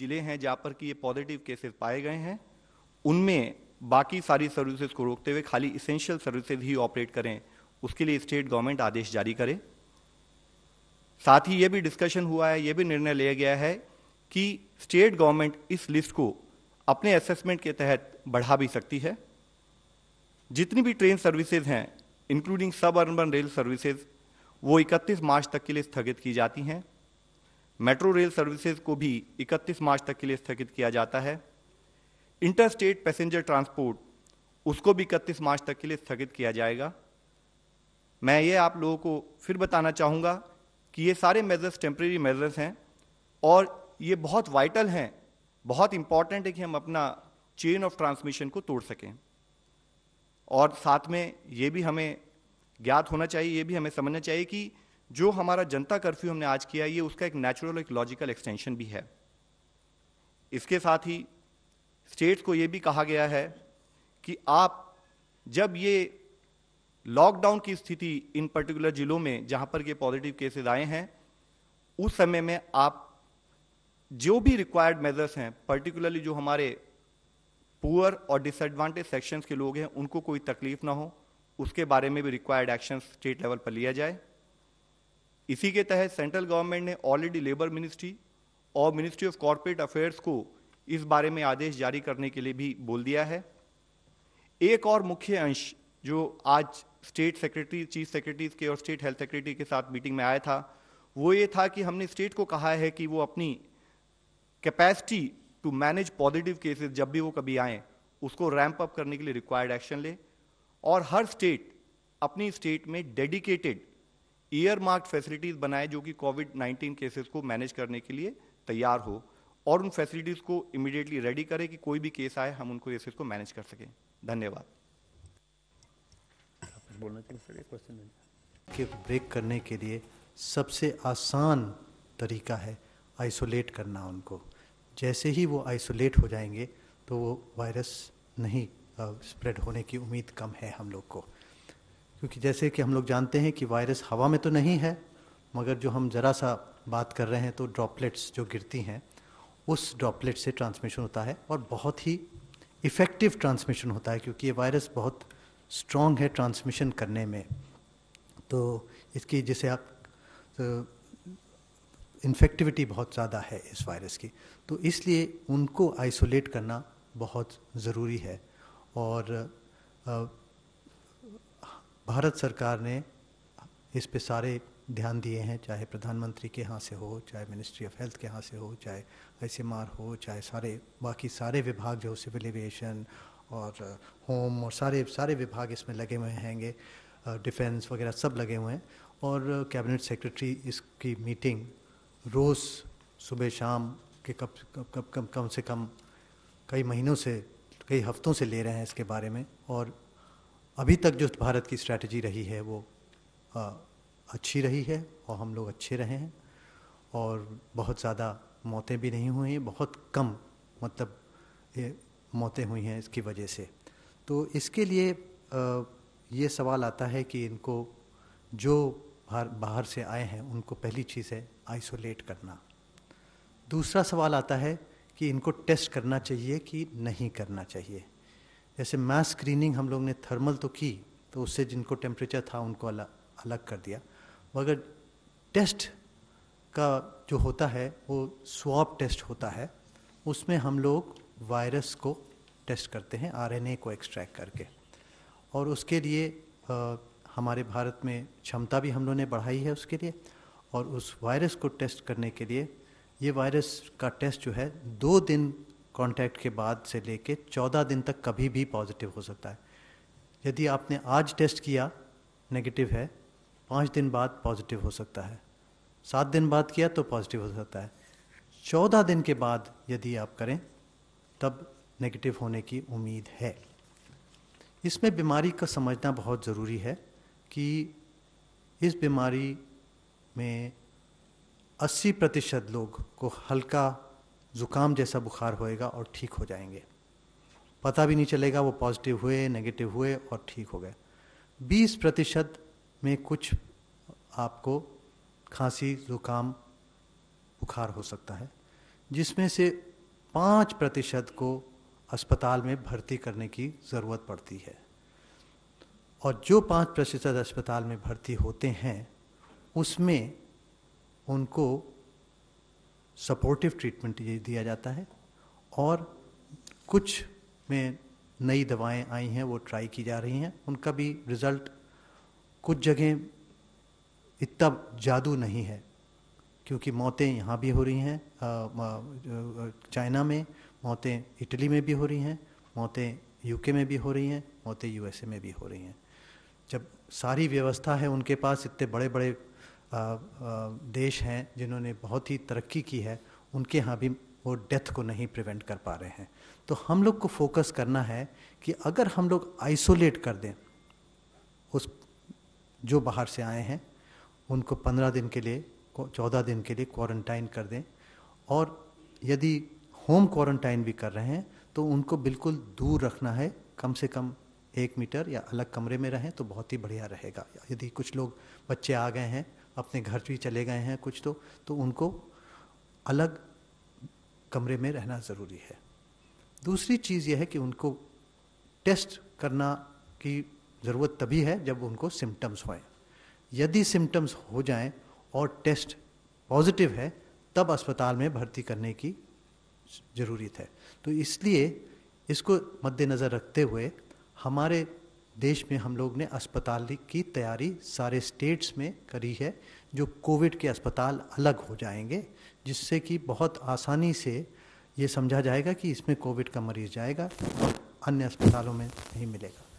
जिले हैं जहाँ पर कि ये पॉजिटिव केसेस पाए गए हैं उनमें बाकी सारी सर्विसेज को रोकते हुए खाली इसेंशियल सर्विसेज ही ऑपरेट करें उसके लिए स्टेट गवर्नमेंट आदेश जारी करे साथ ही ये भी डिस्कशन हुआ है ये भी निर्णय लिया गया है कि स्टेट गवर्नमेंट इस लिस्ट को अपने असेसमेंट के तहत बढ़ा भी सकती है जितनी भी ट्रेन सर्विसेज हैं including suburban rail services वो 31 मार्च तक के लिए स्थगित की जाती हैं मेट्रो रेल सर्विसेज को भी 31 मार्च तक के लिए स्थगित किया जाता है इंटरस्टेट पैसेंजर ट्रांसपोर्ट उसको भी 31 मार्च तक के लिए स्थगित किया जाएगा मैं ये आप लोगों को फिर बताना चाहूँगा कि ये सारे मेजर्स टेम्प्रेरी मेजर्स हैं और ये बहुत वाइटल हैं बहुत इम्पॉर्टेंट है कि हम अपना चेन ऑफ ट्रांसमिशन को तोड़ सकें और साथ में ये भी हमें ज्ञात होना चाहिए ये भी हमें समझना चाहिए कि जो हमारा जनता कर्फ्यू हमने आज किया ये उसका एक नेचुरल एक लॉजिकल एक्सटेंशन भी है इसके साथ ही स्टेट्स को ये भी कहा गया है कि आप जब ये लॉकडाउन की स्थिति इन पर्टिकुलर जिलों में जहाँ पर ये पॉजिटिव केसेस आए हैं उस समय में आप जो भी रिक्वायर्ड मेजर्स हैं पर्टिकुलरली जो हमारे पुअर और डिसएडवांटेज सेक्शंस के लोग हैं उनको कोई तकलीफ ना हो उसके बारे में भी रिक्वायर्ड एक्शन स्टेट लेवल पर लिया जाए इसी के तहत सेंट्रल गवर्नमेंट ने ऑलरेडी लेबर मिनिस्ट्री और मिनिस्ट्री ऑफ कॉरपोरेट अफेयर्स को इस बारे में आदेश जारी करने के लिए भी बोल दिया है एक और मुख्य अंश जो आज स्टेट सेक्रेटरी चीफ सेक्रेटरीज के और स्टेट हेल्थ सेक्रेटरी के साथ मीटिंग में आया था वो ये था कि हमने स्टेट को कहा है कि वो अपनी capacity to manage positive cases जब भी वो कभी आए उसको रैंप अप करने के लिए रिक्वायर्ड एक्शन ले और हर स्टेट अपनी स्टेट में डेडिकेटेड ईयर मार्क्ड फैसिलिटीज़ बनाए जो कि कोविड 19 केसेस को मैनेज करने के लिए तैयार हो और उन फैसिलिटीज़ को इमिडिएटली रेडी करें कि कोई भी केस आए हम उनको केसेस को मैनेज कर सकें धन्यवाद बोलना क्वेश्चन के ब्रेक करने के लिए सबसे आसान तरीका है आइसोलेट करना उनको जैसे ही वो आइसोलेट हो जाएंगे तो वो वायरस नहीं स्प्रेड होने की उम्मीद कम है हम लोग को क्योंकि जैसे कि हम लोग जानते हैं कि वायरस हवा में तो नहीं है मगर जो हम ज़रा सा बात कर रहे हैं तो ड्रॉपलेट्स जो गिरती हैं उस ड्रॉपलेट से ट्रांसमिशन होता है और बहुत ही इफ़ेक्टिव ट्रांसमिशन होता है क्योंकि ये वायरस बहुत स्ट्रॉन्ग है ट्रांसमिशन करने में तो इसकी जिसे आप तो इन्फेक्टिविटी बहुत ज़्यादा है इस वायरस की तो इसलिए उनको आइसोलेट करना बहुत ज़रूरी है और भारत सरकार ने इस पे सारे ध्यान दिए हैं चाहे प्रधानमंत्री के यहाँ से हो चाहे मिनिस्ट्री ऑफ हेल्थ के यहाँ से हो चाहे एस हो चाहे सारे बाकी सारे विभाग जो सिविल एविएशन और होम uh, और सारे सारे विभाग इसमें लगे हुए हैंगे डिफेंस uh, वगैरह सब लगे हुए हैं और कैबिनेट uh, सेक्रेटरी इसकी मीटिंग रोज़ सुबह शाम के कब कब कम कम से कम कई महीनों से कई हफ्तों से ले रहे हैं इसके बारे में और अभी तक जो भारत की स्ट्रैटेजी रही है वो आ, अच्छी रही है और हम लोग अच्छे रहे हैं और बहुत ज़्यादा मौतें भी नहीं हुई हैं बहुत कम मतलब मौतें हुई हैं इसकी वजह से तो इसके लिए आ, ये सवाल आता है कि इनको जो बाहर बाहर से आए हैं उनको पहली चीज़ है आइसोलेट करना दूसरा सवाल आता है कि इनको टेस्ट करना चाहिए कि नहीं करना चाहिए जैसे मास स्क्रीनिंग हम लोग ने थर्मल तो की तो उससे जिनको टेम्परेचर था उनको अलग अलग कर दिया मगर टेस्ट का जो होता है वो स्वाप टेस्ट होता है उसमें हम लोग वायरस को टेस्ट करते हैं आरएनए को एक्सट्रैक्ट करके और उसके लिए आ, हमारे भारत में क्षमता भी हम लोगों ने बढ़ाई है उसके लिए और उस वायरस को टेस्ट करने के लिए ये वायरस का टेस्ट जो है दो दिन कांटेक्ट के बाद से लेके 14 दिन तक कभी भी पॉजिटिव हो सकता है यदि आपने आज टेस्ट किया नेगेटिव है पाँच दिन बाद पॉजिटिव हो सकता है सात दिन बाद किया तो पॉजिटिव हो सकता है चौदह दिन के बाद यदि आप करें तब नेगेटिव होने की उम्मीद है इसमें बीमारी का समझना बहुत ज़रूरी है कि इस बीमारी में 80 प्रतिशत लोग को हल्का ज़ुकाम जैसा बुखार होएगा और ठीक हो जाएंगे पता भी नहीं चलेगा वो पॉजिटिव हुए नेगेटिव हुए और ठीक हो गए 20 प्रतिशत में कुछ आपको खांसी ज़ुकाम बुखार हो सकता है जिसमें से पाँच प्रतिशत को अस्पताल में भर्ती करने की ज़रूरत पड़ती है और जो पाँच प्रतिशत अस्पताल में भर्ती होते हैं उसमें उनको सपोर्टिव ट्रीटमेंट दिया जाता है और कुछ में नई दवाएं आई हैं वो ट्राई की जा रही हैं उनका भी रिज़ल्ट कुछ जगह इतना जादू नहीं है क्योंकि मौतें यहाँ भी हो रही हैं चाइना में मौतें इटली में भी हो रही हैं मौतें यूके में भी हो रही हैं मौतें यूएसए में भी हो रही हैं जब सारी व्यवस्था है उनके पास इतने बड़े बड़े देश हैं जिन्होंने बहुत ही तरक्की की है उनके यहाँ भी वो डेथ को नहीं प्रिवेंट कर पा रहे हैं तो हम लोग को फोकस करना है कि अगर हम लोग आइसोलेट कर दें उस जो बाहर से आए हैं उनको पंद्रह दिन के लिए चौदह दिन के लिए क्वारंटाइन कर दें और यदि होम क्वारंटाइन भी कर रहे हैं तो उनको बिल्कुल दूर रखना है कम से कम एक मीटर या अलग कमरे में रहें तो बहुत ही बढ़िया रहेगा यदि कुछ लोग बच्चे आ गए हैं अपने घर भी चले गए हैं कुछ तो तो उनको अलग कमरे में रहना ज़रूरी है दूसरी चीज़ यह है कि उनको टेस्ट करना की ज़रूरत तभी है जब उनको सिम्टम्स होएं यदि सिम्टम्स हो जाएं और टेस्ट पॉजिटिव है तब अस्पताल में भर्ती करने की ज़रूरत है तो इसलिए इसको मद्देनज़र रखते हुए हमारे देश में हम लोग ने अस्पताल की तैयारी सारे स्टेट्स में करी है जो कोविड के अस्पताल अलग हो जाएंगे जिससे कि बहुत आसानी से ये समझा जाएगा कि इसमें कोविड का मरीज़ जाएगा और अन्य अस्पतालों में नहीं मिलेगा